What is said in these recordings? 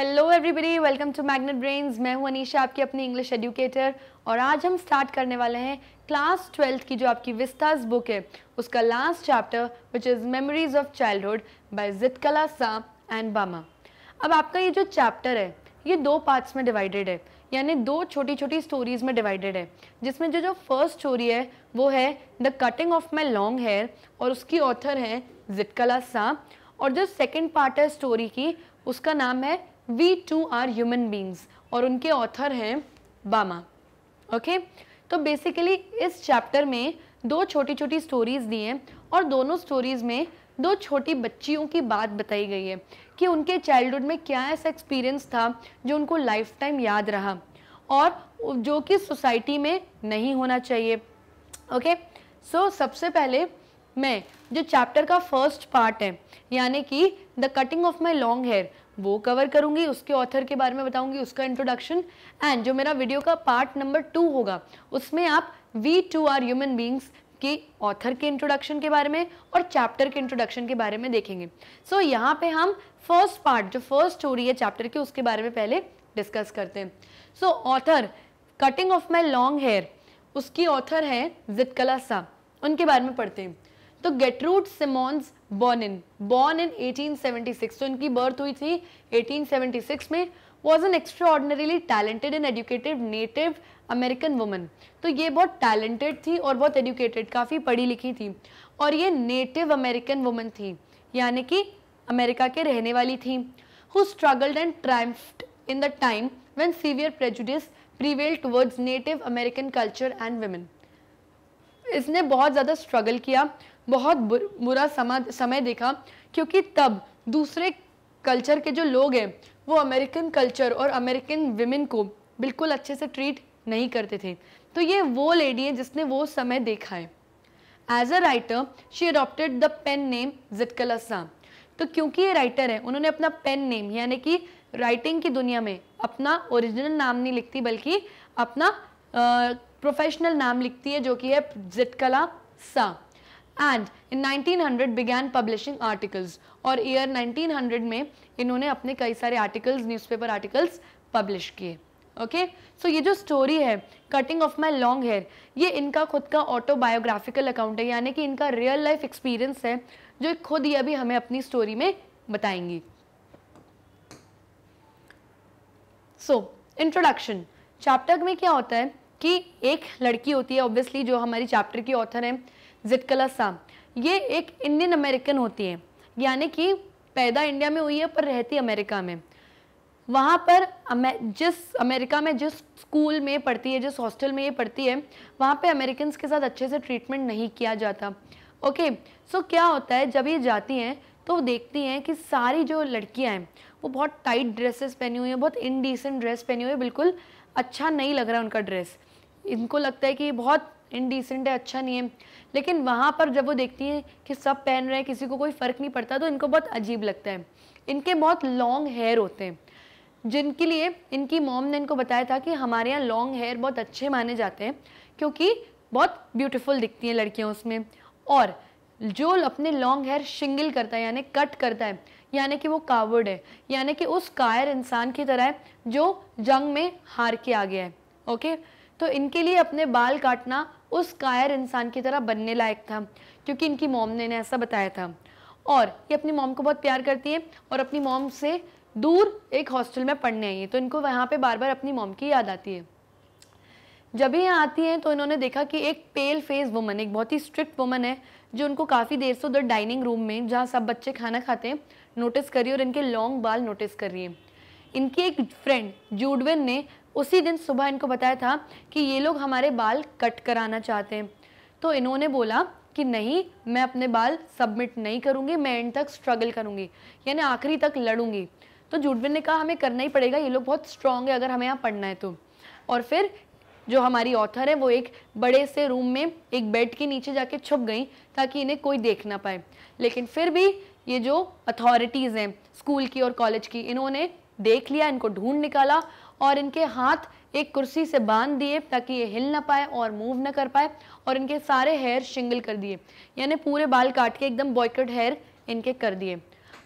Hello everybody welcome to magnet brains मैं हूं अनीशा आपकी अपनी इंग्लिश एजुकेटर और आज हम स्टार्ट करने वाले हैं क्लास ट्वेल्थ की जो आपकी विस्ताज बुक है उसका last chapter which is memories of childhood by Zitkala Sa and बामा अब आपका ये जो चैप्टर है ये दो पार्ट्स में डिवाइडेड है यानी दो छोटी छोटी स्टोरीज़ में डिवाइडेड है जिसमें जो जो फर्स्ट स्टोरी है वो है the cutting of my long hair और उसकी ऑथर है जितकला सा और जो सेकेंड पार्ट है स्टोरी की उसका नाम है we too are human beings और उनके ऑथर हैं बामा ओके okay? तो बेसिकली इस चैप्टर में दो छोटी छोटी स्टोरीज़ दी हैं और दोनों स्टोरीज़ में दो छोटी बच्चियों की बात बताई गई है कि उनके चाइल्डहुड में क्या ऐसा एक्सपीरियंस था जो उनको लाइफ टाइम याद रहा और जो कि सोसाइटी में नहीं होना चाहिए ओके okay? सो so, सबसे पहले मैं जो चैप्टर का फर्स्ट पार्ट है यानी कि the cutting of my long hair वो कवर करूंगी उसके ऑथर के बारे में बताऊँगी उसका इंट्रोडक्शन एंड जो मेरा वीडियो का पार्ट नंबर टू होगा उसमें आप we too are human beings की ऑथर के इंट्रोडक्शन के बारे में और चैप्टर के इंट्रोडक्शन के बारे में देखेंगे सो so, यहाँ पे हम फर्स्ट पार्ट जो फर्स्ट स्टोरी है चैप्टर की उसके बारे में पहले डिस्कस करते हैं so author cutting of my long hair उसकी ऑथर है जितकला सा उनके बारे में पढ़ते हैं तो Gertrude Simmons born in born in 1876 तो इनकी बर्थ हुई थी 1876 में was an extraordinarily talented and educated native American woman तो ये बहुत टैलेंटेड थी और बहुत एजुकेटेड काफ़ी पढ़ी लिखी थी और ये नेटिव अमेरिकन वुमन थी यानी कि अमेरिका के रहने वाली थी who struggled and triumphed in the time when severe prejudice prevail towards native American culture and women इसने बहुत ज़्यादा स्ट्रगल किया बहुत बुरा समा समय देखा क्योंकि तब दूसरे कल्चर के जो लोग हैं वो अमेरिकन कल्चर और अमेरिकन विमेन को बिल्कुल अच्छे से ट्रीट नहीं करते थे तो ये वो लेडी है जिसने वो समय देखा है as a writer she adopted the pen name Zitkala Sa तो क्योंकि ये राइटर है उन्होंने अपना पेन नेम यानी कि राइटिंग की दुनिया में अपना ओरिजिनल नाम नहीं लिखती बल्कि अपना प्रोफेशनल नाम लिखती है जो कि है Zitkala Sa and in 1900 began publishing articles और ईयर 1900 में इन्होंने अपने कई सारे आर्टिकल्स न्यूज़पेपर आर्टिकल्स पब्लिश किए ओके सो ये जो स्टोरी है cutting of my long hair ये इनका खुद का ऑटोबायोग्राफिकल अकाउंट है यानी कि इनका रियल लाइफ एक्सपीरियंस है जो खुद ये अभी हमें अपनी स्टोरी में बताएंगी सो इंट्रोडक्शन चैप्टर में क्या होता है कि एक लड़की होती है ऑब्वियसली जो हमारी चैप्टर की ऑथर है जिटकला साम ये एक इंडियन अमेरिकन होती है यानी कि पैदा इंडिया में हुई है पर रहती अमेरिका में वहाँ पर अमे जिस अमेरिका में जिस स्कूल में पढ़ती है जिस हॉस्टल में ये पढ़ती है वहाँ पे अमेरिकन के साथ अच्छे से ट्रीटमेंट नहीं किया जाता ओके सो क्या होता है जब ये जाती हैं तो देखती हैं कि सारी जो लड़कियाँ हैं वो बहुत टाइट ड्रेसेस पहनी हुई हैं बहुत इनडिसेंट ड्रेस पहनी हुई है बिल्कुल अच्छा नहीं लग रहा है उनका ड्रेस इनको लगता है कि बहुत इनडिसेंट है अच्छा नहीं है लेकिन वहाँ पर जब वो देखती हैं कि सब पहन रहे हैं किसी को कोई फ़र्क नहीं पड़ता तो इनको बहुत अजीब लगता है इनके बहुत लॉन्ग हेयर होते हैं जिनके लिए इनकी मॉम ने इनको बताया था कि हमारे यहाँ लॉन्ग हेयर बहुत अच्छे माने जाते हैं क्योंकि बहुत ब्यूटीफुल दिखती हैं लड़कियाँ उसमें और जो अपने लॉन्ग हेयर शिंगल करता है यानी कट करता है यानी कि वो कावर्ड है यानी कि उस कायर इंसान की तरह है जो जंग में हार के आ गया है ओके तो इनके लिए अपने बाल काटना उस कायर इंसान की तरह बनने लायक था क्योंकि इनकी मोम ने इन्हें ऐसा बताया था और ये अपनी मोम को बहुत प्यार करती है और अपनी मोम से दूर एक हॉस्टल में पढ़ने आई है तो इनको वहाँ पे बार बार अपनी मोम की याद आती है जब ही यहाँ आती हैं तो इन्होंने देखा कि एक पेल फेस वुमन एक बहुत ही स्ट्रिक्ट वुमन है जो उनको काफ़ी देर से उधर डाइनिंग रूम में जहाँ सब बच्चे खाना खाते हैं नोटिस करी और इनके लॉन्ग बाल नोटिस कर रही है इनकी एक फ्रेंड जूडविन ने उसी दिन सुबह इनको बताया था कि ये लोग हमारे बाल कट कराना चाहते हैं तो इन्होंने बोला कि नहीं मैं अपने बाल सबमिट नहीं करूँगी मैं एंड तक स्ट्रगल करूँगी यानी आखिरी तक लड़ूंगी तो जुडविन ने कहा हमें करना ही पड़ेगा ये लोग बहुत स्ट्रांग है अगर हमें यहाँ पढ़ना है तो और फिर जो हमारी ऑथर है वो एक बड़े से रूम में एक बेड के नीचे जाके छुप गई ताकि इन्हें कोई देख ना पाए लेकिन फिर भी ये जो अथॉरिटीज़ हैं स्कूल की और कॉलेज की इन्होंने देख लिया इनको ढूंढ निकाला और इनके हाथ एक कुर्सी से बांध दिए ताकि ये हिल ना पाए और मूव ना कर पाए और इनके सारे हेयर शिंगल कर दिए यानी पूरे बाल काट के एकदम बॉयकट हेयर इनके कर दिए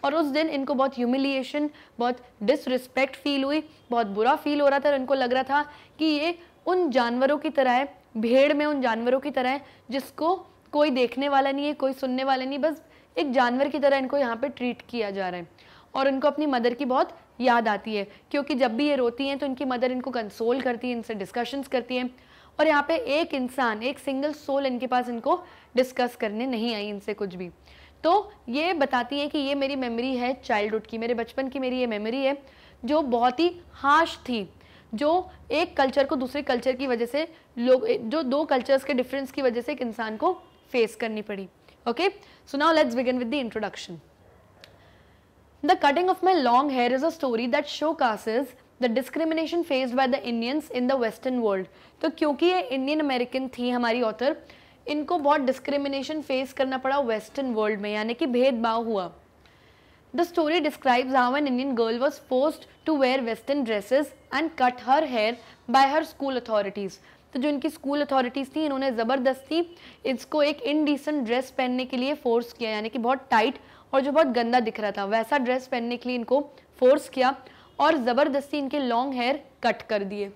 और उस दिन इनको बहुत ह्यूमिलिएशन बहुत डिसरिस्पेक्ट फील हुई बहुत बुरा फील हो रहा था और इनको लग रहा था कि ये उन जानवरों की तरह है भेड़ में उन जानवरों की तरह है जिसको कोई देखने वाला नहीं है कोई सुनने वाला नहीं बस एक जानवर की तरह इनको यहाँ पे ट्रीट किया जा रहा है और उनको अपनी मदर की बहुत याद आती है क्योंकि जब भी ये रोती हैं तो इनकी मदर इनको कंसोल करती है इनसे डिस्कशंस करती हैं और यहाँ पे एक इंसान एक सिंगल सोल इनके पास इनको डिस्कस करने नहीं आई इनसे कुछ भी तो ये बताती हैं कि ये मेरी मेमोरी है चाइल्डहुड की मेरे बचपन की मेरी ये मेमोरी है जो बहुत ही हाश थी जो एक कल्चर को दूसरे कल्चर की वजह से लोग जो दो कल्चर्स के डिफरेंस की वजह से एक इंसान को फेस करनी पड़ी okay so now let's begin with the introduction the cutting of my long hair is a story that showcases the discrimination faced by the Indians in the western world तो क्योंकि ये Indian American थी हमारी author इनको बहुत discrimination face करना पड़ा western world में यानी कि भेदभाव हुआ the story describes how an Indian girl was force to wear western dresses and cut her hair by her school authorities तो जो इनकी स्कूल अथॉरिटीज़ थी इन्होंने ज़बरदस्ती इसको एक इनडिसेंट ड्रेस पहनने के लिए फोर्स किया यानी कि बहुत टाइट और जो बहुत गंदा दिख रहा था वैसा ड्रेस पहनने के लिए इनको फोर्स किया और ज़बरदस्ती इनके लॉन्ग हेयर कट कर दिए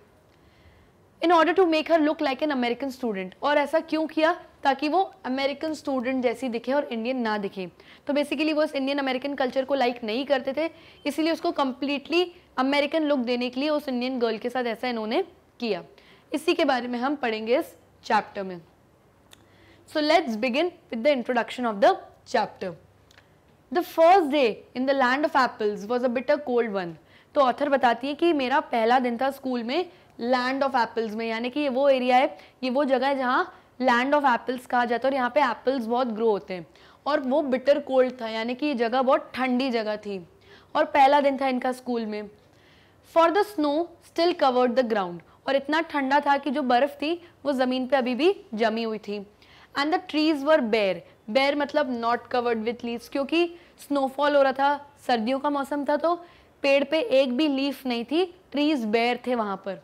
in order to make her look like an American student और ऐसा क्यों किया ताकि वो अमेरिकन स्टूडेंट जैसी दिखे और इंडियन ना दिखे तो बेसिकली वो इस इंडियन अमेरिकन कल्चर को लाइक नहीं करते थे इसीलिए उसको कम्प्लीटली अमेरिकन लुक देने के लिए उस इंडियन गर्ल के साथ ऐसा इन्होंने किया इसी के बारे में हम पढ़ेंगे इस चैप्टर में so let's begin with the introduction of the chapter the first day in the land of apples was a bitter cold one तो ऑथर बताती है कि मेरा पहला दिन था स्कूल में लैंड ऑफ एप्पल्स में यानी कि ये वो एरिया है ये वो जगह है जहाँ लैंड ऑफ एप्पल्स कहा जाता है और यहाँ पे एप्पल्स बहुत ग्रो होते हैं और वो बिटर कोल्ड था यानी कि ये जगह बहुत ठंडी जगह थी और पहला दिन था इनका स्कूल में for the snow still covered the ground और इतना ठंडा था कि जो बर्फ़ थी वो ज़मीन पे अभी भी जमी हुई थी and the trees were bare bare मतलब नॉट कवर्ड विथ लीव्स क्योंकि स्नोफॉल हो रहा था सर्दियों का मौसम था तो पेड़ पे एक भी लीफ नहीं थी ट्रीज बेर थे वहां पर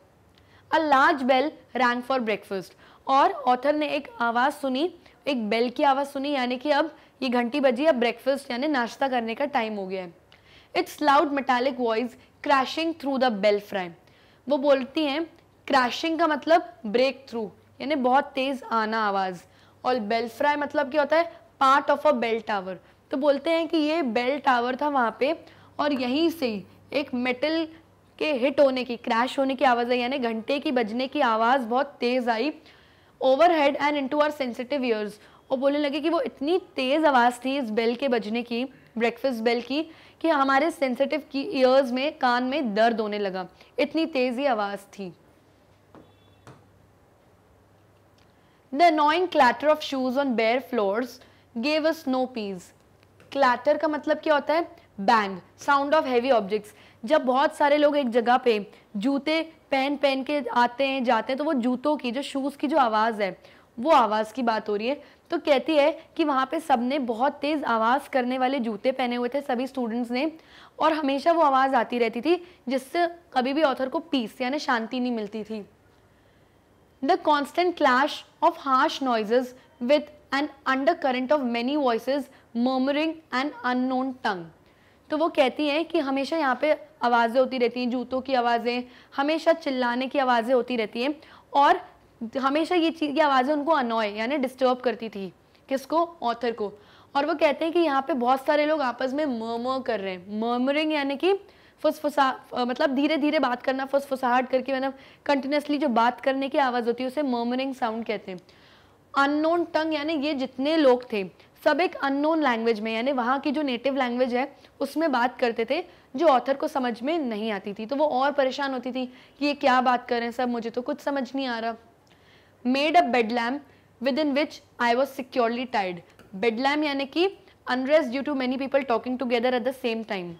a large bell rang for breakfast और ऑथर ने एक आवाज़ सुनी एक बेल की आवाज़ सुनी यानी कि अब ये घंटी बजी अब ब्रेकफास्ट यानी नाश्ता करने का टाइम हो गया है it's loud metallic voice crashing through the belfry वो बोलती हैं क्रैशिंग का मतलब ब्रेक थ्रू यानी बहुत तेज़ आना आवाज़ और बेलफ्राई मतलब क्या होता है part of a bell tower तो बोलते हैं कि ये बेल टावर था वहाँ पे और यहीं से एक मेटल के हिट होने की क्रैश होने की आवाज़ आई यानी घंटे की बजने की आवाज़ बहुत तेज़ आई overhead and into our sensitive ears और बोलने लगे कि वो इतनी तेज़ आवाज़ थी इस बेल के बजने की ब्रेकफास्ट बेल की कि हमारे सेंसिटिव की ईयर्स में कान में दर्द होने लगा इतनी तेज़ ही आवाज़ थी The annoying clatter of shoes on bare floors gave us no peace. Clatter का मतलब क्या होता है bang sound of heavy objects जब बहुत सारे लोग एक जगह पे जूते पहन पहन के आते हैं जाते हैं तो वो जूतों की जो शूज़ की जो आवाज़ है वो आवाज़ की बात हो रही है तो कहती है कि वहाँ पे सबने बहुत तेज़ आवाज़ करने वाले जूते पहने हुए थे सभी स्टूडेंट्स ने और हमेशा वो आवाज़ आती रहती थी जिससे कभी भी ऑथर को पीस यानी शांति नहीं मिलती थी the constant clash of harsh noises with an undercurrent of many voices murmuring an unknown tongue तो वो कहती हैं कि हमेशा यहाँ पे आवाज़ें होती रहती हैं जूतों की आवाज़ें हमेशा चिल्लाने की आवाज़ें होती रहती हैं और हमेशा ये चीज़ की आवाज़ें उनको अनॉय यानी डिस्टर्ब करती थी किसको ऑथर को और वो कहते हैं कि यहाँ पे बहुत सारे लोग आपस में मर्मर कर रहे हैं मर्मरिंग यानी कि फुसफुसा मतलब धीरे धीरे बात करना फुसफुसाहट करके मैंने कंटिन्यूसली जो बात करने की आवाज़ होती है उसे मर्मरिंग साउंड कहते हैं अननोन टंग यानी ये जितने लोग थे सब एक अननोन लैंग्वेज में यानी वहाँ की जो नेटिव लैंग्वेज है उसमें बात करते थे जो ऑथर को समझ में नहीं आती थी तो वो और परेशान होती थी कि ये क्या बात कर रहे हैं सब मुझे तो कुछ समझ नहीं आ रहा made a bedlam within which I was securely tied bedlam यानी कि unrest due to many people talking together at the same time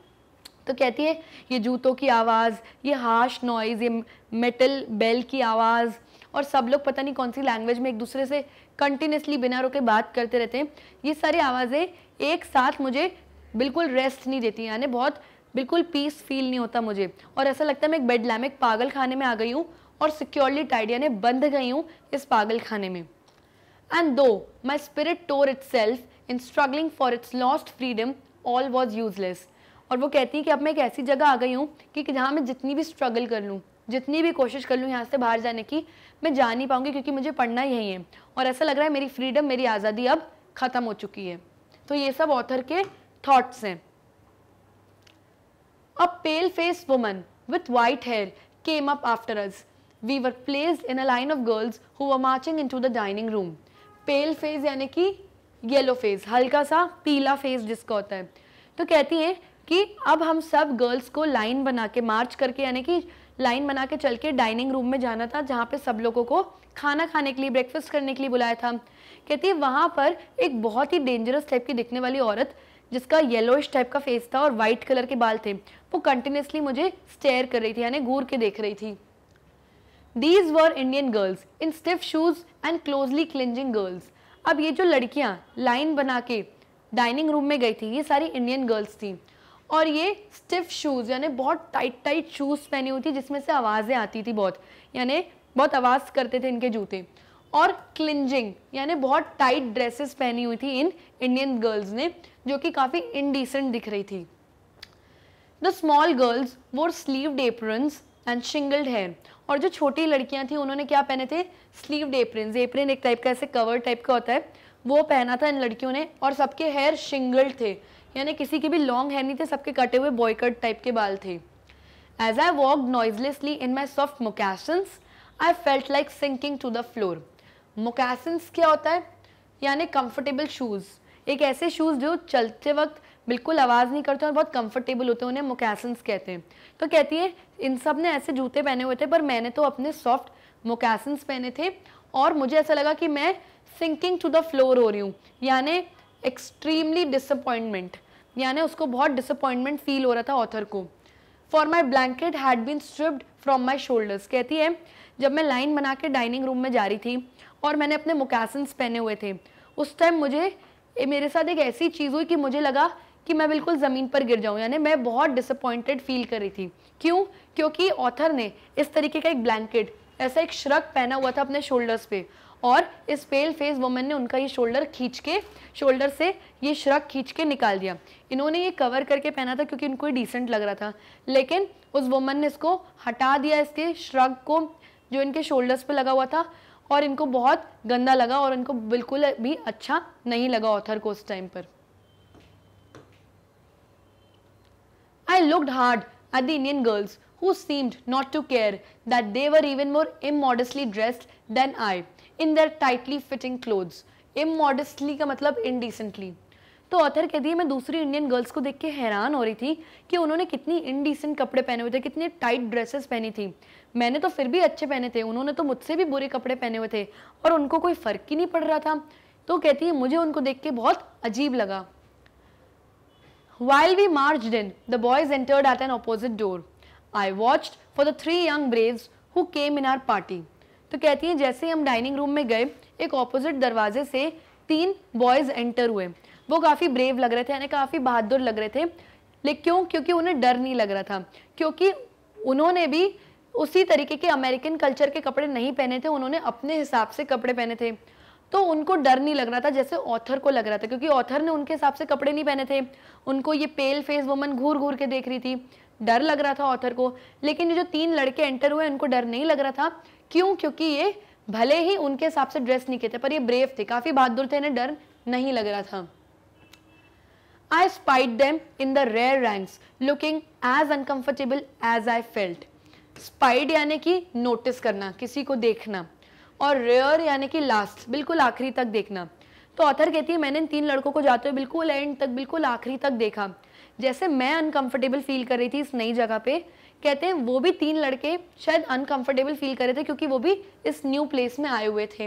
तो कहती है ये जूतों की आवाज़ ये हार्श नॉइज़ ये मेटल बेल की आवाज़ और सब लोग पता नहीं कौन सी लैंग्वेज में एक दूसरे से कंटिन्यूसली बिना रुके बात करते रहते हैं ये सारी आवाज़ें एक साथ मुझे बिल्कुल रेस्ट नहीं देती यानी बहुत बिल्कुल पीस फील नहीं होता मुझे और ऐसा लगता है मैं एक बेड लैम एक पागल खाने में आ गई हूँ और सिक्योरली टाइड यानी बंध गई हूँ इस पागल खाने में and though my spirit tore itself in struggling for its lost freedom all was useless और वो कहती है कि अब मैं एक ऐसी जगह आ गई हूँ कि जहाँ मैं जितनी भी स्ट्रगल कर लूँ जितनी भी कोशिश कर लूँ यहाँ से बाहर जाने की मैं जा नहीं पाऊँगी क्योंकि मुझे पढ़ना यही है और ऐसा लग रहा है मेरी फ्रीडम मेरी आज़ादी अब ख़त्म हो चुकी है तो ये सब ऑथर के थाट्स हैं a pale face woman with white hair came up after us we were placed in a line of girls who are marching into the dining room pale face यानी कि yellow face हल्का सा पीला face जिसका होता है तो कहती हैं कि अब हम सब गर्ल्स को लाइन बना के मार्च करके यानी कि लाइन बना के चल के डाइनिंग रूम में जाना था जहाँ पे सब लोगों को खाना खाने के लिए ब्रेकफास्ट करने के लिए बुलाया था कहती है वहाँ पर एक बहुत ही डेंजरस टाइप की दिखने वाली औरत जिसका येलोइश टाइप का फेस था और वाइट कलर के बाल थे वो कंटिन्यूसली मुझे स्टेयर कर रही थी यानी घूर के देख रही थी these were Indian girls in stiff shoes and closely clinging girls अब ये जो लड़कियाँ लाइन बना के डाइनिंग रूम में गई थी ये सारी इंडियन गर्ल्स थी और ये स्टिफ शूज़ यानी बहुत टाइट टाइट शूज़ पहनी हुई थी जिसमें से आवाज़ें आती थी बहुत यानी बहुत आवाज़ करते थे इनके जूते और क्लिंजिंग यानी बहुत टाइट ड्रेसेस पहनी हुई थी इन इंडियन गर्ल्स ने जो कि काफ़ी इनडिसेंट दिख रही थी the small girls wore sleeved aprons and shingled hair और जो छोटी लड़कियां थी उन्होंने क्या पहने थे स्लीव एप्रन्स एप्रन एक टाइप का ऐसे कवर टाइप का होता है वो पहना था इन लड़कियों ने और सबके हेयर शिंगल्ड थे यानी किसी के भी लॉन्ग हेयर नहीं थे सबके कटे हुए बॉयकट टाइप के बाल थे as I walk noiselessly in my soft moccasins I felt like sinking to the floor moccasins क्या होता है यानी कंफर्टेबल शूज़ एक ऐसे शूज़ जो चलते वक्त बिल्कुल आवाज़ नहीं करते और बहुत कंफर्टेबल होते हैं उन्हें मोकैसन्स कहते हैं तो कहती है इन सब ने ऐसे जूते पहने हुए थे पर मैंने तो अपने सॉफ्ट मोकैसन्स पहने थे और मुझे ऐसा लगा कि मैं सिंकिंग टू द फ्लोर हो रही हूँ यानी एक्सट्रीमली डिसअपॉइंटमेंट यानी उसको बहुत डिसअपॉइंटमेंट फील हो रहा था ऑथर को for my blanket had been stripped from my shoulders कहती है जब मैं लाइन बना के डाइनिंग रूम में जा रही थी और मैंने अपने मोकासन्स पहने हुए थे उस टाइम मुझे मेरे साथ एक ऐसी चीज़ हुई कि मुझे लगा कि मैं बिल्कुल ज़मीन पर गिर जाऊँ यानी मैं बहुत डिसअपॉइंटेड फील कर रही थी क्यों क्योंकि ऑथर ने इस तरीके का एक ब्लैंकेट ऐसा एक श्रक पहना हुआ था अपने शोल्डर्स पे और इस पेल फेस वुमेन ने उनका ये शोल्डर खींच के शोल्डर से ये श्रक खींच के निकाल दिया इन्होंने ये कवर करके पहना था क्योंकि इनको डिसेंट लग रहा था लेकिन उस वुमेन ने इसको हटा दिया इसके श्रक को जो इनके शोल्डर्स पे लगा हुआ था और इनको बहुत गंदा लगा और इनको बिल्कुल भी अच्छा नहीं लगा ऑथर को उस टाइम पर I looked hard at the Indian girls who seemed not to care that they were even more immodestly dressed than in their tightly fitting clothes immodestly का मतलब इनडिसेंटली तो ऑथर कहती है मैं दूसरी इंडियन गर्ल्स को देख के हैरान हो रही थी कि उन्होंने कितनी इनडिसेंट कपड़े पहने हुए थे कितने टाइट ड्रेसेस पहनी थी मैंने तो फिर भी अच्छे पहने थे उन्होंने तो मुझसे भी बुरे कपड़े पहने हुए थे और उनको कोई फ़र्क ही नहीं पड़ रहा था तो कहती है मुझे उनको देख के बहुत अजीब लगा while we marched in the boys entered at an opposite door I watched for the three young braves who came in our party तो कहती हैं जैसे ही हम डाइनिंग रूम में गए एक ऑपोजिट दरवाजे से तीन बॉयज़ एंटर हुए वो काफ़ी ब्रेव लग रहे थे यानी काफ़ी बहादुर लग रहे थे लेकिन क्यों क्योंकि उन्हें डर नहीं लग रहा था क्योंकि उन्होंने भी उसी तरीके के अमेरिकन कल्चर के कपड़े नहीं पहने थे उन्होंने अपने हिसाब से कपड़े पहने थे तो उनको डर नहीं लग रहा था जैसे ऑथर को लग रहा था क्योंकि ऑथर ने उनके हिसाब से कपड़े नहीं पहने थे उनको ये पेल फेस वुमन घूर घूर के देख रही थी डर लग रहा था ऑथर को लेकिन ये जो तीन लड़के एंटर हुए उनको डर नहीं लग रहा था क्यों क्योंकि ये भले ही उनके हिसाब से ड्रेस नहीं किए थे पर ये ब्रेव थे काफ़ी बहादुर थे इन्हें डर नहीं लग रहा था I spied them in the rear ranks looking as uncomfortable as I felt spied यानी कि नोटिस करना किसी को देखना और रेयर यानी कि लास्ट बिल्कुल आखिरी तक देखना तो ऑथर कहती है मैंने इन तीन लड़कों को जाते हुए बिल्कुल एंड तक बिल्कुल आखिरी तक देखा जैसे मैं अनकंफर्टेबल फील कर रही थी इस नई जगह पे कहते हैं वो भी तीन लड़के शायद अनकंफर्टेबल फील कर रहे थे क्योंकि वो भी इस न्यू प्लेस में आए हुए थे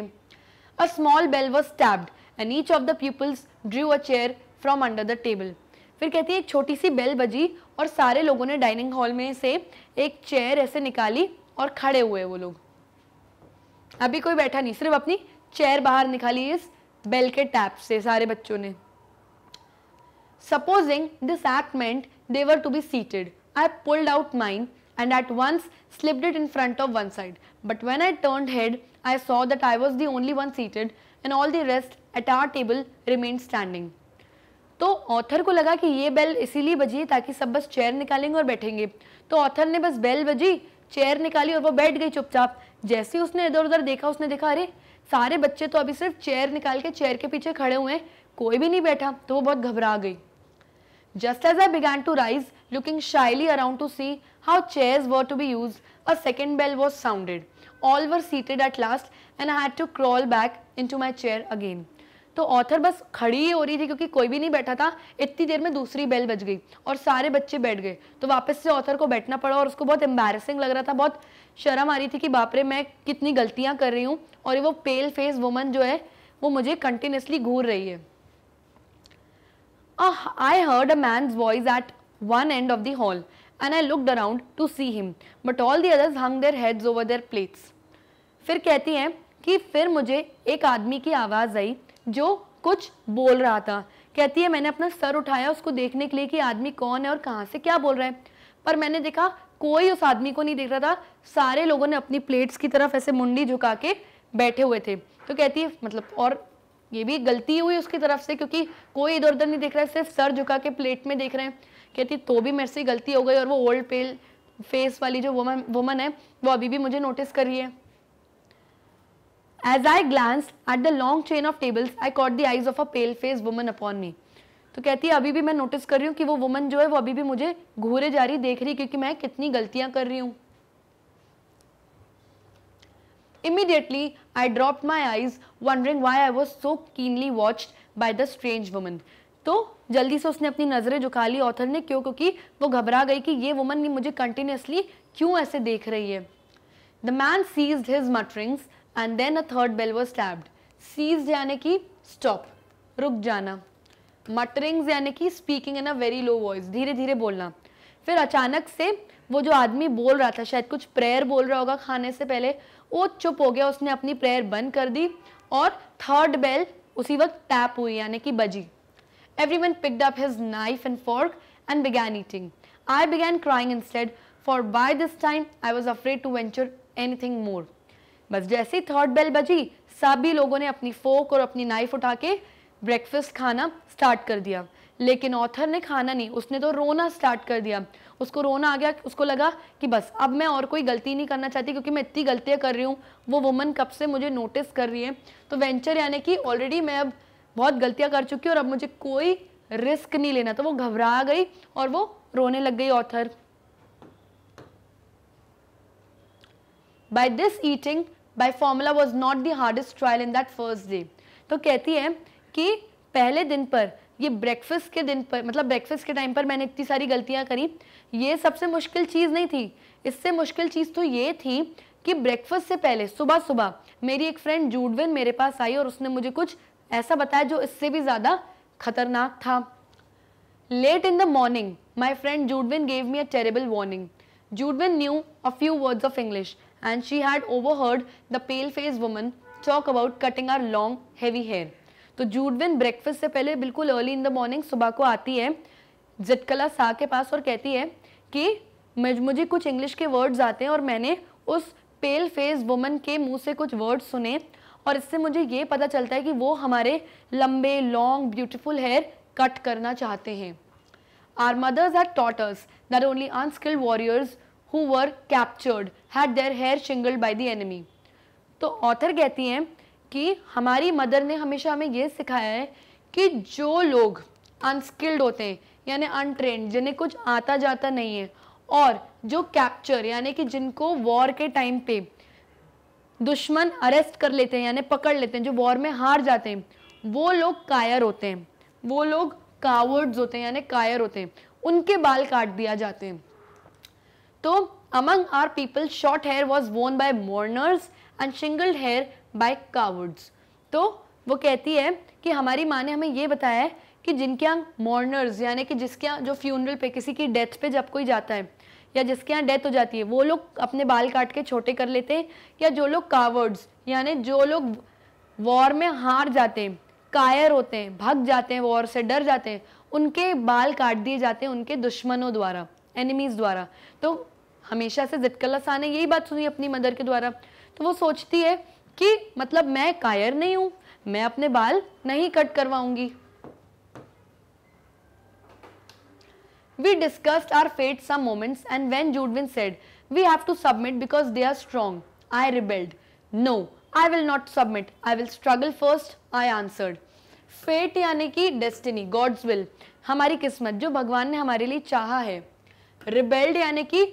a small bell was tapped and each of the pupils drew a chair from under the table फिर कहती है एक छोटी सी बेल बजी और सारे लोगों ने डाइनिंग हॉल में से एक चेयर ऐसे निकाली और खड़े हुए वो लोग अभी कोई बैठा नहीं सिर्फ अपनी चेयर बाहर निकाली इस बेल के टैप से सारे बच्चों ने supposing this act meant they were to be seated I pulled out mine and at once slipped it in front of one side. But when I turned head, I saw that I was the only one seated and all the rest at our table remained standing. तो author को लगा कि ये bell इसीलिए बजी ताकि सब बस चेयर निकालेंगे और बैठेंगे तो ऑथर ने बस बेल बजी चेयर निकाली और वो बैठ गई चुपचाप जैसे ही उसने इधर उधर देखा उसने देखा अरे सारे बच्चे तो अभी सिर्फ चेयर निकाल के चेयर के पीछे खड़े हुए हैं कोई भी नहीं बैठा तो वो बहुत घबरा गई Just as I began to rise, looking shyly around to see how chairs were to be used, a second bell was sounded. All were seated at last and I had to crawl back into my chair again. तो author बस खड़ी ही हो रही थी क्योंकि कोई भी नहीं बैठा था इतनी देर में दूसरी बेल बज गई और सारे बच्चे बैठ गए तो वापस से ऑथर को बैठना पड़ा और उसको बहुत एम्बेरसिंग लग रहा था बहुत शर्म आ रही थी कि बापरे मैं कितनी गलतियाँ कर रही हूँ और ये वो पेल फेस वुमन जो है वो मुझे कंटिन्यूसली घूर रही है Uh, I heard a man's voice at one end of the hall and I looked around to see him, but all the others hung their heads over their plates. fir kehti hai ki fir mujhe ek aadmi ki आवाज़ aayi jo kuch bol raha tha कहती है मैंने अपना sir उठाया उसको देखने के लिए कि आदमी कौन है और कहाँ से क्या बोल रहा है पर मैंने देखा कोई उस आदमी को नहीं देख रहा था सारे लोगों ने अपनी प्लेट्स की तरफ ऐसे मुंडी झुका के बैठे हुए थे तो कहती है मतलब और ये भी गलती हुई उसकी तरफ से क्योंकि कोई इधर उधर नहीं देख रहा है सिर्फ सर झुका के प्लेट में देख रहे हैं कहती तो भी मेरे से गलती हो गई और वो ओल्ड पेल फेस वाली जो वुमन वुमन है वो अभी भी मुझे नोटिस कर रही है as I glance at the long chain of tables I caught the eyes of a pale face woman upon me तो कहती है अभी भी मैं नोटिस कर रही हूँ कि वो वुमन जो है वो अभी भी मुझे घूरे जा रही देख रही क्योंकि मैं कितनी गलतियां कर रही हूँ Immediately, I dropped my eyes, wondering why I was so keenly watched by the strange woman. तो जल्दी से उसने अपनी नज़रें झुका ली ऑथर ने क्यों क्योंकि वो घबरा गई कि ये वुमन ने मुझे कंटिन्यूसली क्यों ऐसे देख रही है the man cease his mutterings and then a third bell was stabbed cease यानी कि स्टॉप रुक जाना मटरिंग्स यानी कि speaking in a very low voice धीरे धीरे बोलना फिर अचानक से वो जो आदमी बोल रहा था शायद कुछ प्रेयर बोल रहा होगा खाने से पहले वो चुप हो गया उसने अपनी प्रेयर बंद कर दी और थर्ड बेल उसी वक्त टैप हुई यानी कि बजी everyone picked up his knife and fork and began eating I began crying instead for by this time I was afraid to venture anything more बस जैसे ही third bell बजी सभी लोगों ने अपनी फोक और अपनी नाइफ उठा के ब्रेकफास्ट खाना स्टार्ट कर दिया लेकिन ऑथर ने खाना नहीं उसने तो रोना स्टार्ट कर दिया उसको रोना आ गया उसको लगा कि बस अब मैं और कोई गलती नहीं करना चाहती क्योंकि मैं इतनी गलतियाँ कर रही हूँ वो वुमन कब से मुझे नोटिस कर रही है तो वेंचर यानी कि ऑलरेडी मैं अब बहुत गलतियाँ कर चुकी हूँ और अब मुझे कोई रिस्क नहीं लेना तो वो घबरा गई और वो रोने लग गई author by this eating by formula was not दार्डेस्ट hardest trial in that first day तो कहती है कि पहले दिन पर ये ब्रेकफास्ट के दिन पर मतलब ब्रेकफास्ट के टाइम पर मैंने इतनी सारी गलतियां करी ये सबसे मुश्किल चीज़ नहीं थी इससे मुश्किल चीज़ तो ये थी कि ब्रेकफास्ट से पहले सुबह सुबह मेरी एक फ्रेंड जूडविन मेरे पास आई और उसने मुझे कुछ ऐसा बताया जो इससे भी ज़्यादा खतरनाक था late in the morning my friend Judewin gave me a terrible warning Judewin knew a few words of English and she had overheard the pale face woman talk about cutting our long heavy hair तो Judewin breakfast से पहले बिल्कुल early in the morning सुबह को आती है जिटकला शाह के पास और कहती है कि मुझे कुछ इंग्लिश के वर्ड्स आते हैं और मैंने उस पेल फेस वुमन के मुंह से कुछ वर्ड्स सुने और इससे मुझे ये पता चलता है कि वो हमारे लंबे लॉन्ग ब्यूटिफुल हेयर कट करना चाहते हैं आर मदर्स आर टॉटर्स दर only unskilled warriors who were captured had their hair shingled by the enemy तो ऑथर कहती हैं कि हमारी मदर ने हमेशा हमें ये सिखाया है कि जो लोग अनस्किल्ड होते हैं यानी अनट्रेंड जिन्हें कुछ आता जाता नहीं है और जो कैप्चर यानी कि जिनको वॉर के टाइम पे दुश्मन अरेस्ट कर लेते हैं यानी पकड़ लेते हैं जो वॉर में हार जाते हैं वो लोग कायर होते हैं वो लोग कावर्ड्स होते हैं यानी कायर होते हैं उनके बाल काट दिया जाते हैं तो among our people short hair was worn by mourners and shingled hair by cowards तो वो कहती है कि हमारी माँ ने हमें ये बताया है कि जिनके यहाँ मॉर्नर्स यानी कि जिसके यहाँ जो फ्यूनरल पे किसी की डेथ पे जब कोई जाता है या जिसके यहाँ डेथ हो जाती है वो लोग अपने बाल काट के छोटे कर लेते हैं या जो लोग कावर्ड्स यानी जो लोग वॉर में हार जाते हैं कायर होते हैं भग जाते हैं वॉर से डर जाते हैं उनके बाल काट दिए जाते हैं उनके दुश्मनों द्वारा एनिमीज़ द्वारा तो हमेशा से जिटकला शाह ने यही बात सुनी अपनी मदर के द्वारा तो वो सोचती है कि मतलब मैं कायर नहीं हूं मैं अपने बाल नहीं कट करवाऊंगी we discussed our fate some moments and when Judewin said we have to submit because they are strong I rebelled no I will not submit I will struggle first I answered fate यानी कि destiny God's will हमारी किस्मत जो भगवान ने हमारे लिए चाहा है रिबेल्ड यानी कि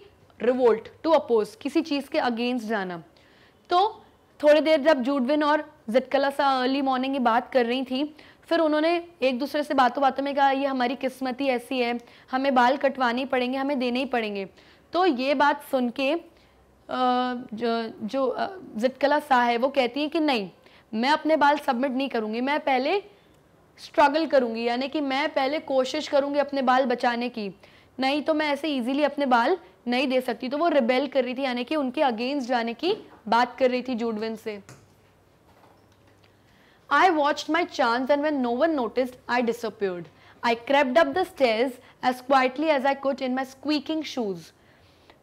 रिवोल्ट टू अपोज किसी चीज के अगेंस्ट जाना तो थोड़ी देर जब जूडविन और जिटकला सा अर्ली मॉर्निंग ये बात कर रही थी फिर उन्होंने एक दूसरे से बातों बातों में कहा ये हमारी किस्मती ऐसी है हमें बाल कटवाने पड़ेंगे हमें देने ही पड़ेंगे तो ये बात सुन के जो, जो जिटकला सा है वो कहती है कि नहीं मैं अपने बाल सबमिट नहीं करूँगी मैं पहले स्ट्रगल करूँगी यानी कि मैं पहले कोशिश करूँगी अपने बाल बचाने की नहीं तो मैं ऐसे इजीली अपने बाल नहीं दे सकती तो वो रिबेल कर रही थी यानी कि उनके अगेंस्ट जाने की बात कर रही थी जूडविन से I watched my chance and when no one noticed, I disappeared. I crept up the stairs as quietly as I could in my squeaking shoes.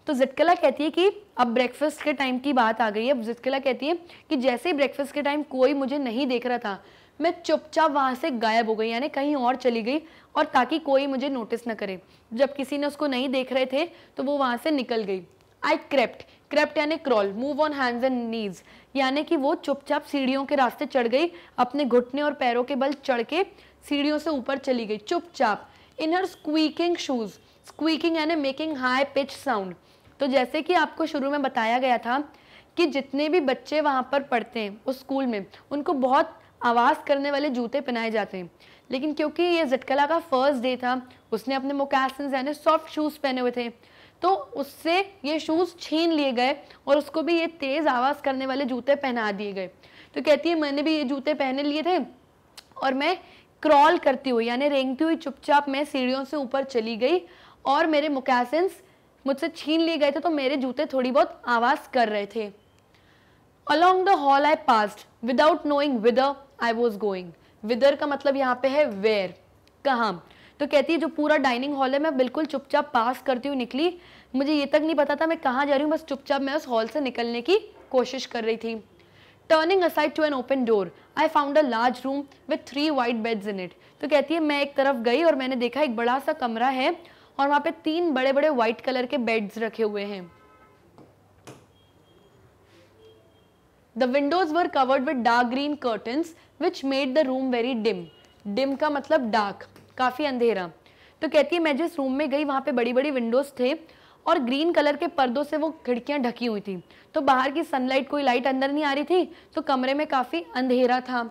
तो जिटकला कहती है कि अब ब्रेकफास्ट के टाइम की बात आ गई है अब जितकला कहती है कि जैसे ही ब्रेकफास्ट के टाइम कोई मुझे नहीं देख रहा था मैं चुपचाप वहां से गायब हो गई यानी कहीं और चली गई और ताकि कोई मुझे नोटिस ना करे जब किसी ने उसको नहीं देख रहे थे तो वो वहां से निकल गई आई क्रेप्ट क्रेप्ट यानी crawl move on hands and knees यानी कि वो चुपचाप सीढ़ियों के रास्ते चढ़ गई अपने घुटने और पैरों के बल चढ़ के सीढ़ियों से ऊपर चली गई चुपचाप in her squeaking shoes squeaking यानी मेकिंग हाई पिच साउंड तो जैसे कि आपको शुरू में बताया गया था कि जितने भी बच्चे वहाँ पर पढ़ते हैं उस स्कूल में उनको बहुत आवाज़ करने वाले जूते पहनाए जाते हैं लेकिन क्योंकि ये जटकला का फर्स्ट डे था उसने अपने मोकासन यानी सॉफ्ट शूज़ पहने हुए थे तो उससे ये शूज़ छीन लिए गए और उसको भी ये तेज़ आवाज़ करने वाले जूते पहना दिए गए तो कहती है मैंने भी ये जूते पहने लिए थे और मैं क्रॉल करती हुई यानी रेंगती हुई चुपचाप मैं सीढ़ियों से ऊपर चली गई और मेरे मुकैसेंस मुझसे छीन लिए गए थे तो मेरे जूते थोड़ी बहुत आवाज़ कर रहे थे along the hall I passed without knowing whither I was going whither का मतलब यहाँ पे है वेयर कहाँ तो कहती है जो पूरा डाइनिंग हॉल है मैं बिल्कुल चुपचाप पास करती हुई निकली मुझे ये तक नहीं पता था मैं कहाँ जा रही हूँ बस चुपचाप मैं उस हॉल से निकलने की कोशिश कर रही थी turning aside to an open door I found a large room with three white beds in it तो कहती है मैं एक तरफ गई और मैंने देखा एक बड़ा सा कमरा है और वहाँ पे तीन बड़े बड़े व्हाइट कलर के बेड्स रखे हुए हैं the windows were covered with dark green curtains which made the room very dim dim का मतलब डार्क काफ़ी अंधेरा तो कहती है मैं जिस रूम में गई वहाँ पे बड़ी बड़ी विंडोज़ थे और ग्रीन कलर के पर्दों से वो खिड़कियाँ ढकी हुई थी तो बाहर की सनलाइट कोई लाइट अंदर नहीं आ रही थी तो कमरे में काफ़ी अंधेरा था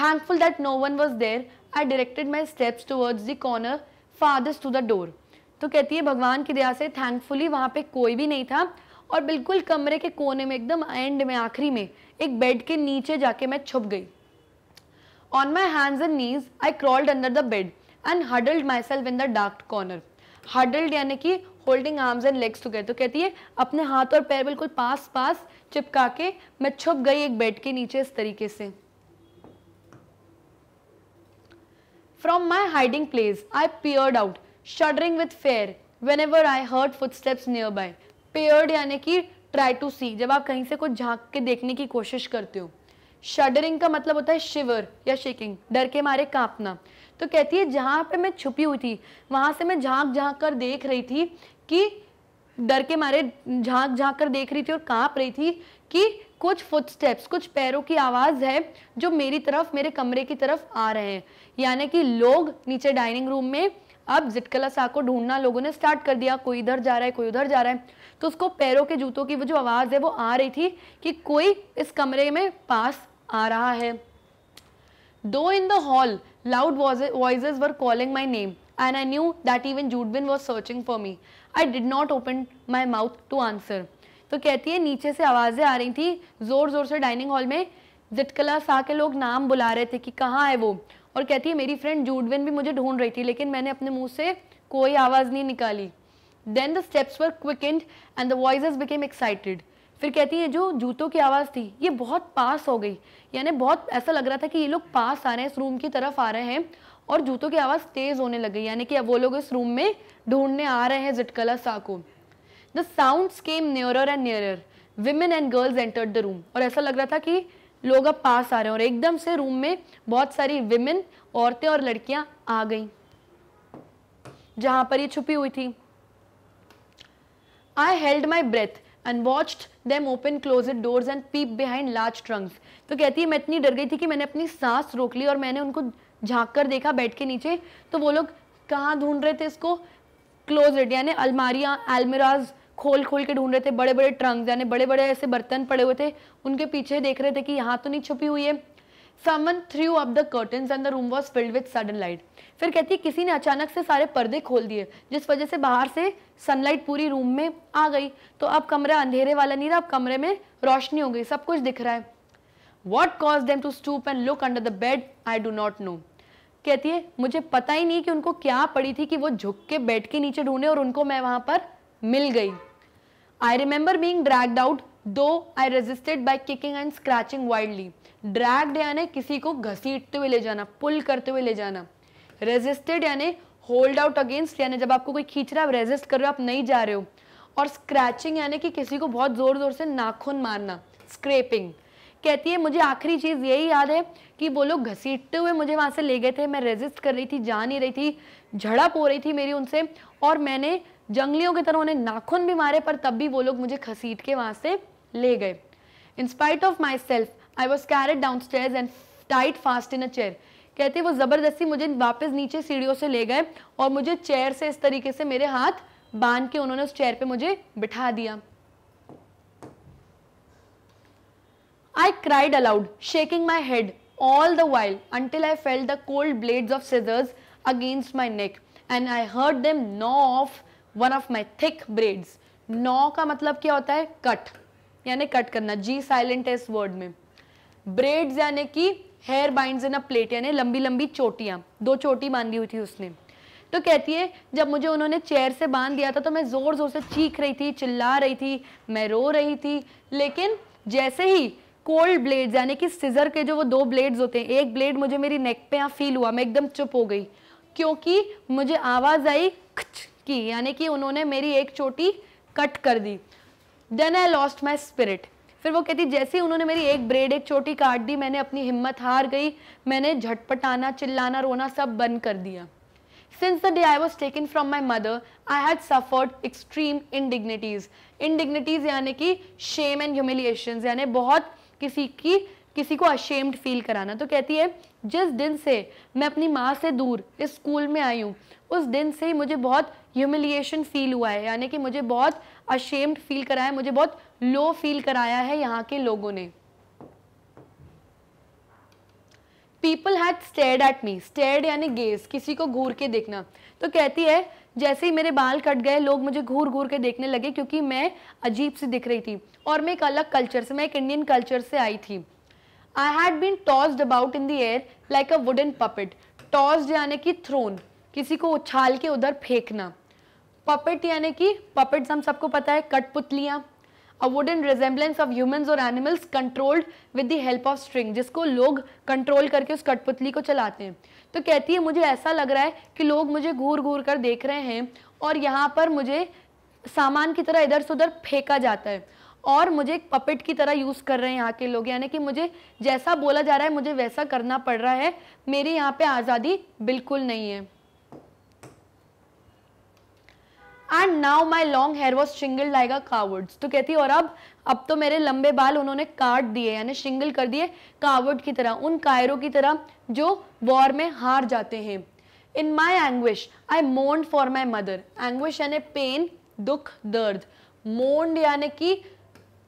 thankful that no one was there I directed my steps towards the corner फादर्स टू द डोर तो कहती है भगवान की दया से थैंकफुली वहाँ पे कोई भी नहीं था और बिल्कुल कमरे के कोने में एकदम एंड में आखिरी में एक बेड के नीचे जाके मैं छुप गई on my hands and knees I crawled under the bed and huddled myself in the dark corner huddled यानी कि holding arms and legs together तो कहती है अपने हाथ और पैर बिल्कुल पास पास चिपका के मैं छुप गई एक बेड के नीचे इस तरीके से from my hiding place I peered out shuddering with fear whenever I heard footsteps nearby peered यानी कि ट्राई टू सी जब आप कहीं से कुछ झांक के देखने की कोशिश करते हो शडरिंग का मतलब होता है शिवर या शेकिंग डर के मारे कांपना तो कहती है जहाँ पे मैं छुपी हुई थी वहाँ से मैं झांक झांक कर देख रही थी कि डर के मारे झांक झांक कर देख रही थी और कांप रही थी कि कुछ फुटस्टेप्स कुछ पैरों की आवाज़ है जो मेरी तरफ मेरे कमरे की तरफ आ रहे हैं यानी कि लोग नीचे डाइनिंग रूम में अब जिटकला साग को ढूंढना लोगों ने स्टार्ट कर दिया कोई इधर जा रहा है कोई उधर जा रहा है तो उसको पैरों के जूतों की वो जो आवाज़ है वो आ रही थी कि कोई इस कमरे में पास आ रहा है though in the hall loud voices were calling my name and I knew that even Judwin was searching for me I did not open my mouth to answer तो कहती है नीचे से आवाज़ें आ रही थी ज़ोर ज़ोर से डाइनिंग हॉल में जिटकला सा के लोग नाम बुला रहे थे कि कहाँ है वो और कहती है मेरी फ्रेंड जूडविन भी मुझे ढूंढ रही थी लेकिन मैंने अपने मुंह से कोई आवाज़ नहीं निकाली then the steps were quick and the voice became excited फिर कहती है जो जूतों की आवाज़ थी ये बहुत पास हो गई यानी बहुत ऐसा लग रहा था कि ये लोग पास आ रहे हैं इस रूम की तरफ आ रहे हैं और जूतों की आवाज़ तेज़ होने लग गई यानी कि अब वो लोग इस रूम में ढूंढने आ रहे हैं जटकला सा को the sound came nearer and nearer women and girls enter the room और ऐसा लग रहा था कि लोग अब पास आ रहे हैं और एकदम से रूम में बहुत सारी विमेन औरतें और लड़कियां आ गई जहां पर ये छुपी हुई थी I held my breath and watched them open closet doors and peep behind large trunks. तो कहती है मैं इतनी डर गई थी कि मैंने अपनी सांस रोक ली और मैंने उनको झाँक कर देखा बेड के नीचे तो वो लोग कहाँ ढूंढ रहे थे इसको क्लोजेट यानी अलमारियाँ अलमिराज खोल खोल के ढूंढ रहे थे बड़े बड़े ट्रंक्स यानी बड़े बड़े ऐसे बर्तन पड़े हुए थे उनके पीछे देख रहे थे कि यहाँ तो नहीं छुपी हुई है someone threw up the curtain and the room was filled with sudden light फिर कहती है किसी ने अचानक से सारे पर्दे खोल दिए जिस वजह से बाहर से सनलाइट पूरी रूम में आ गई तो अब कमरा अंधेरे वाला नहीं रहा अब कमरे में रोशनी हो गई सब कुछ दिख रहा है what caused them to stoop and look under the bed I do not know कहती है मुझे पता ही नहीं कि उनको क्या पड़ी थी कि वो झुक के बेड के नीचे ढूंढे और उनको मैं वहां पर मिल गई I remember being dragged out though I resisted by kicking and scratching wildly dragged यानी किसी को घसीटते हुए ले जाना पुल करते हुए ले जाना रेजिस्टेड यानी होल्ड आउट अगेंस्ट यानी जब आपको कोई खींच रहा है रेजिस्ट कर रहे हो आप नहीं जा रहे हो और स्क्रैचिंग यानी कि किसी को बहुत ज़ोर ज़ोर से नाखून मारना स्क्रेपिंग कहती है मुझे आखिरी चीज़ यही याद है कि वो लोग घसीटते हुए मुझे वहां से ले गए थे मैं रेजिस्ट कर रही थी जा नहीं रही थी झड़प हो रही थी मेरी उनसे और मैंने जंगलियों की तरह उन्हें नाखून भी मारे पर तब भी वो लोग मुझे घसीट के वहां से ले गए in spite of myself I was carried down stair and tied fast in a chair कहते वो ज़बरदस्ती मुझे वापस नीचे सीढ़ियों से ले गए और मुझे चेयर से इस तरीके से मेरे हाथ बांध के उन्होंने उस चेयर पे मुझे बिठा दिया I cried aloud shaking my head all the while until I felt the cold blade of scissors against my neck and I heard them gnaw off one of my thick braids gnaw का मतलब क्या होता है cut यानी cut करना जी silent है इस word में ब्रेड्स यानी कि hair bind in a plait यानी लंबी लंबी चोटियाँ दो चोटी बांधी हुई थी उसने तो कहती है जब मुझे उन्होंने चेयर से बांध दिया था तो मैं ज़ोर ज़ोर से चीख रही थी चिल्ला रही थी मैं रो रही थी लेकिन जैसे ही कोल्ड ब्लेड यानी कि सीजर के जो वो दो ब्लेड्स होते हैं एक ब्लेड मुझे मेरी नेक पे यहाँ फील हुआ मैं एकदम चुप हो गई क्योंकि मुझे आवाज़ आई खच की यानी कि उन्होंने मेरी एक चोटी कट कर दी then I lost my spirit फिर वो कहती जैसे ही उन्होंने मेरी एक ब्रेड एक चोटी काट दी मैंने अपनी हिम्मत हार गई मैंने झटपटाना चिल्लाना रोना सब बंद कर दिया since the day I was taken from my mother I had suffered extreme indignities indignities यानी कि शेम एंड ह्यूमिलिएशन यानी बहुत किसी की किसी को अशेम्ड फील कराना तो कहती है जिस दिन से मैं अपनी माँ से दूर इस स्कूल में आई हूँ उस दिन से ही मुझे बहुत ह्यूमिलिएशन फील हुआ है यानी कि मुझे बहुत अशेम्ड फील कराया है मुझे बहुत लो फील कराया है यहाँ के लोगों ने people had stared at me stared यानी गेज किसी को घूर के देखना तो कहती है जैसे ही मेरे बाल कट गए लोग मुझे घूर घूर के देखने लगे क्योंकि मैं अजीब सी दिख रही थी और मैं एक अलग कल्चर से मैं एक इंडियन कल्चर से आई थी I had been tossed about in the air like a wooden puppet tossed यानी कि थ्रोन किसी को उछाल के उधर फेंकना पपेट यानी कि पपेट्स हम सबको पता है कठपुतलियाँ a wooden resemblance of humans और animals controlled with the help of string जिसको लोग कंट्रोल करके उस कठपुतली को चलाते हैं तो कहती है मुझे ऐसा लग रहा है कि लोग मुझे घूर घूर कर देख रहे हैं और यहाँ पर मुझे सामान की तरह इधर से उधर फेंका जाता है और मुझे एक पपेट की तरह यूज़ कर रहे हैं यहाँ के लोग यानी कि मुझे जैसा बोला जा रहा है मुझे वैसा करना पड़ रहा है मेरी यहाँ पे आज़ादी बिल्कुल नहीं है and now my long hair was shingle like a cowards तो कहती और अब अब तो मेरे लंबे बाल उन्होंने काट दिए यानी शिंगल कर दिए कावर्ड की तरह उन कायरों की तरह जो वॉर में हार जाते हैं in my anguish I moaned for my mother anguish यानी पेन दुख दर्द मोन्ड यानी कि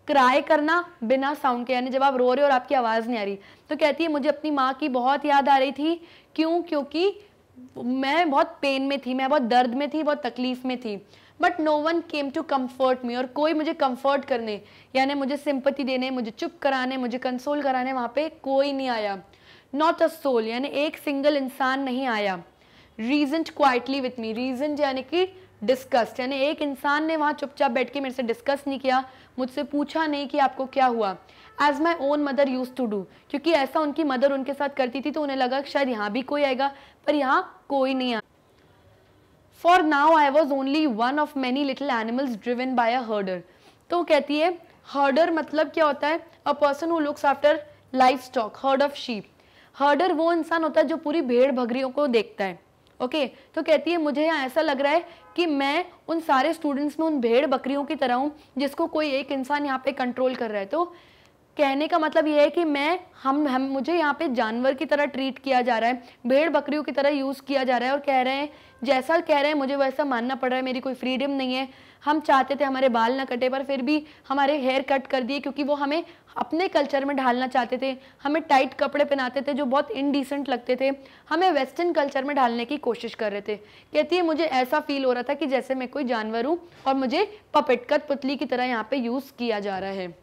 क्राई करना बिना साउंड के यानी जब आप रो रहे हो और आपकी आवाज़ नहीं आ रही तो कहती है मुझे अपनी माँ की बहुत याद आ रही थी क्यों क्योंकि मैं बहुत पेन में थी मैं बहुत दर्द में थी बहुत तकलीफ़ में थी but no one came to comfort me और कोई मुझे कम्फर्ट करने यानी मुझे सिंपति देने मुझे चुप कराने मुझे कंसोल कराने वहाँ पे कोई नहीं आया नॉट अ सोल यानी एक सिंगल इंसान नहीं आया reason quietly with me reason यानी कि डिस्कस्ड यानी एक इंसान ने वहाँ चुपचाप बैठ के मेरे से डिस्कस नहीं किया मुझसे पूछा नहीं कि आपको क्या हुआ as my own mother use to do क्योंकि ऐसा उनकी मदर उनके साथ करती थी तो उन्हें लगा शायद यहाँ भी कोई आएगा पर यहाँ कोई नहीं आया for now I was only one of many little animals driven by a herder तो कहती है हर्डर मतलब क्या होता है a person who looks after livestock herd of sheep herder वो इंसान होता है जो पूरी भेड़ भगरियों को देखता है ओके okay, तो कहती है मुझे यहाँ ऐसा लग रहा है कि मैं उन सारे स्टूडेंट्स में उन भेड़ बकरियों की तरह हूँ जिसको कोई एक इंसान यहाँ पे कंट्रोल कर रहा है तो कहने का मतलब यह है कि मैं हम हम मुझे यहाँ पे जानवर की तरह ट्रीट किया जा रहा है भेड़ बकरियों की तरह यूज़ किया जा रहा है और कह रहे हैं जैसा कह रहे हैं मुझे वैसा मानना पड़ रहा है मेरी कोई फ्रीडम नहीं है हम चाहते थे हमारे बाल ना कटे पर फिर भी हमारे हेयर कट कर दिए क्योंकि वो हमें अपने कल्चर में ढालना चाहते थे हमें टाइट कपड़े पहनाते थे जो बहुत इनडिसेंट लगते थे हमें वेस्टर्न कल्चर में ढालने की कोशिश कर रहे थे कहती है मुझे ऐसा फील हो रहा था कि जैसे मैं कोई जानवर हूँ और मुझे पपेटकर पुतली की तरह यहाँ पे यूज़ किया जा रहा है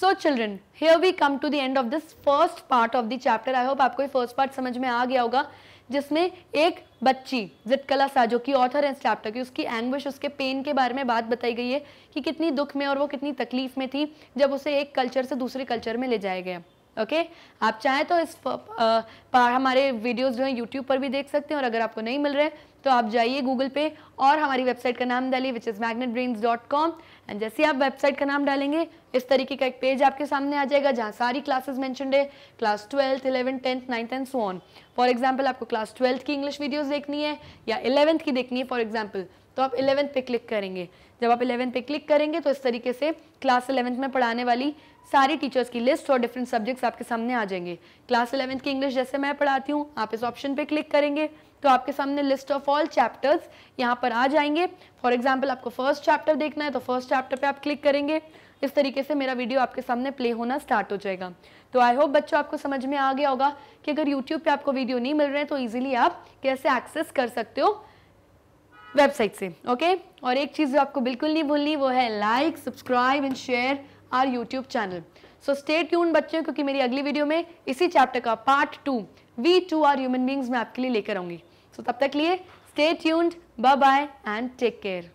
so children here we come to the end of this first part of the chapter I hope आपको फर्स्ट पार्ट समझ में आ गया होगा जिसमें एक बच्ची जिटकला साजो की ऑथर है इस चैप्टर की उसकी एंग्विश उसके पेन के बारे में बात बताई गई है कि कितनी दुख में और वो कितनी तकलीफ में थी जब उसे एक कल्चर से दूसरे कल्चर में ले जाया गया ओके आप चाहें तो इस आ, हमारे वीडियोज़ जो हैं यूट्यूब पर भी देख सकते हैं और अगर आपको नहीं मिल रहे हैं तो आप जाइए गूगल पे और हमारी वेबसाइट का नाम डालिए which is magnet brains dot com एंड जैसे आप वेबसाइट का नाम डालेंगे इस तरीके का एक पेज आपके सामने आ जाएगा जहाँ सारी क्लासेज मैं है class twelfth eleven tenth ninth and so on for example आपको क्लास ट्वेल्थ की इंग्लिश वीडियोज़ देखनी है या इलेवंथ की देखनी है फॉर एग्जाम्पल तो आप इलेवंथ पे क्लिक करेंगे जब आप इलेवंथ पे क्लिक करेंगे तो इस तरीके से क्लास इलेवंथ में पढ़ाने वाली सारी टीचर्स की लिस्ट और डिफरेंट सब्जेक्ट्स आपके सामने आ जाएंगे क्लास इलेवंथ की इंग्लिश जैसे मैं पढ़ाती हूँ आप इस ऑप्शन पे क्लिक करेंगे तो आपके सामने लिस्ट ऑफ ऑल चैप्टर्स यहाँ पर आ जाएंगे फॉर एग्जाम्पल आपको फर्स्ट चैप्टर देखना है तो फर्स्ट चैप्टर पर आप क्लिक करेंगे इस तरीके से मेरा वीडियो आपके सामने प्ले होना स्टार्ट हो जाएगा तो आई होप बच्चों आपको समझ में आ गया होगा कि अगर यूट्यूब पे आपको वीडियो नहीं मिल रहे हैं तो ईजिली आप कैसे एक्सेस कर सकते हो वेबसाइट से ओके और एक चीज़ जो आपको बिल्कुल नहीं भूलनी वो है like subscribe and share our YouTube channel so stay tune बच्चों क्योंकि मेरी अगली वीडियो में इसी चैप्टर का part two we too are human beings मैं आपके लिए लेकर आऊंगी सो so, तब तक लिए stay tuned bye bye and take care